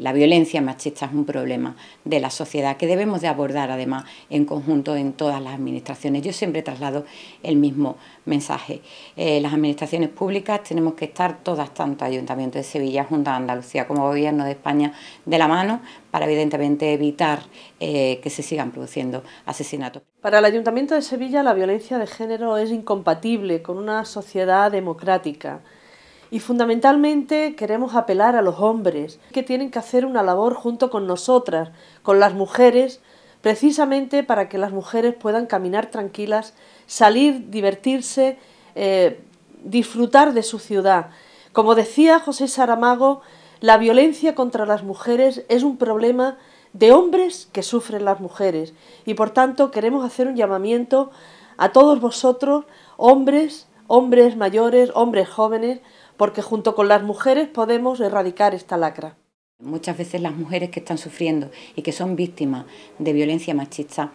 La violencia machista es un problema de la sociedad que debemos de abordar además en conjunto en todas las administraciones. Yo siempre traslado el mismo mensaje. Eh, las administraciones públicas tenemos que estar todas, tanto Ayuntamiento de Sevilla, Junta de Andalucía como Gobierno de España, de la mano para evidentemente evitar eh, que se sigan produciendo asesinatos. Para el Ayuntamiento de Sevilla la violencia de género es incompatible con una sociedad democrática. Y fundamentalmente queremos apelar a los hombres, que tienen que hacer una labor junto con nosotras, con las mujeres, precisamente para que las mujeres puedan caminar tranquilas, salir, divertirse, eh, disfrutar de su ciudad. Como decía José Saramago, la violencia contra las mujeres es un problema de hombres que sufren las mujeres y por tanto queremos hacer un llamamiento a todos vosotros, hombres, hombres mayores, hombres jóvenes, porque junto con las mujeres podemos erradicar esta lacra. Muchas veces las mujeres que están sufriendo y que son víctimas de violencia machista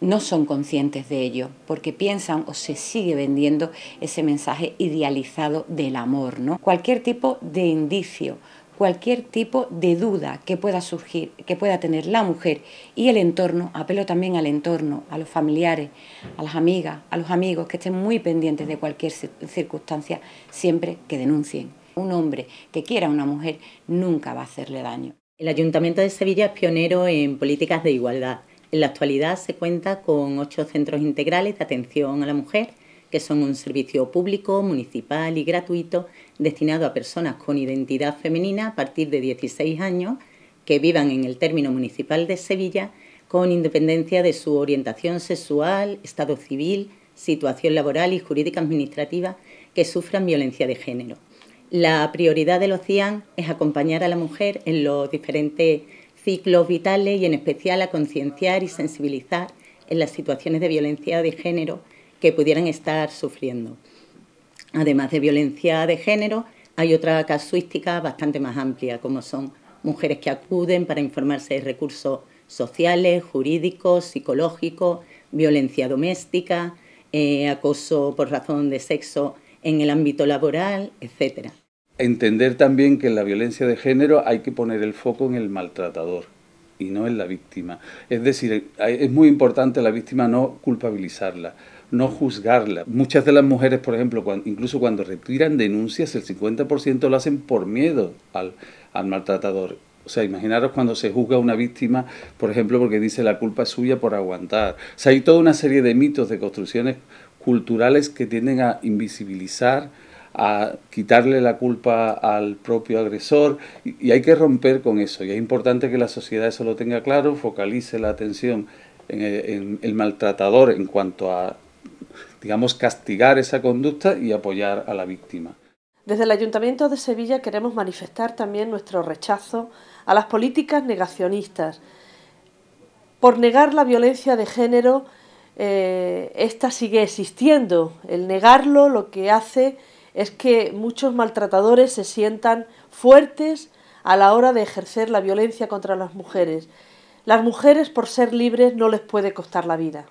no son conscientes de ello, porque piensan o se sigue vendiendo ese mensaje idealizado del amor, ¿no? Cualquier tipo de indicio cualquier tipo de duda que pueda surgir, que pueda tener la mujer y el entorno, apelo también al entorno, a los familiares, a las amigas, a los amigos, que estén muy pendientes de cualquier circunstancia, siempre que denuncien. Un hombre que quiera a una mujer nunca va a hacerle daño. El Ayuntamiento de Sevilla es pionero en políticas de igualdad. En la actualidad se cuenta con ocho centros integrales de atención a la mujer que son un servicio público, municipal y gratuito destinado a personas con identidad femenina a partir de 16 años que vivan en el término municipal de Sevilla con independencia de su orientación sexual, estado civil, situación laboral y jurídica administrativa que sufran violencia de género. La prioridad de OCIAN es acompañar a la mujer en los diferentes ciclos vitales y en especial a concienciar y sensibilizar en las situaciones de violencia de género que pudieran estar sufriendo. Además de violencia de género, hay otra casuística bastante más amplia, como son mujeres que acuden para informarse de recursos sociales, jurídicos, psicológicos, violencia doméstica, eh, acoso por razón de sexo en el ámbito laboral, etc. Entender también que en la violencia de género hay que poner el foco en el maltratador y no es la víctima. Es decir, es muy importante la víctima no culpabilizarla, no juzgarla. Muchas de las mujeres, por ejemplo, incluso cuando retiran denuncias, el 50% lo hacen por miedo al, al maltratador. O sea, imaginaros cuando se juzga a una víctima, por ejemplo, porque dice la culpa es suya por aguantar. O sea, hay toda una serie de mitos, de construcciones culturales que tienden a invisibilizar a quitarle la culpa al propio agresor y, hay que romper con eso. Y es importante que la sociedad eso lo tenga claro, focalice la atención en el, maltratador en cuanto a, digamos, castigar esa conducta y apoyar a la víctima. Desde el Ayuntamiento de Sevilla queremos manifestar también nuestro rechazo a las políticas negacionistas. Por negar la violencia de género, eh, esta sigue existiendo. El negarlo lo que hace es que muchos maltratadores se sientan fuertes a la hora de ejercer la violencia contra las mujeres. Las mujeres, por ser libres, no les puede costar la vida.